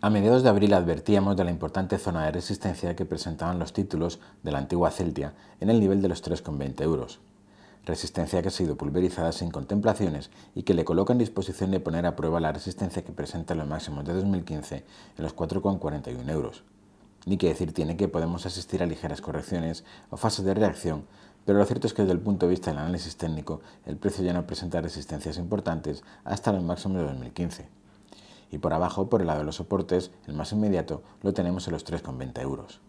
A mediados de abril advertíamos de la importante zona de resistencia que presentaban los títulos de la antigua Celtia en el nivel de los 3,20 euros. Resistencia que ha sido pulverizada sin contemplaciones y que le coloca en disposición de poner a prueba la resistencia que presenta los máximos de 2015 en los 4,41 euros. Ni que decir tiene que podemos asistir a ligeras correcciones o fases de reacción, pero lo cierto es que desde el punto de vista del análisis técnico, el precio ya no presenta resistencias importantes hasta los máximos de 2015 y por abajo, por el lado de los soportes, el más inmediato, lo tenemos en los 3,20 euros.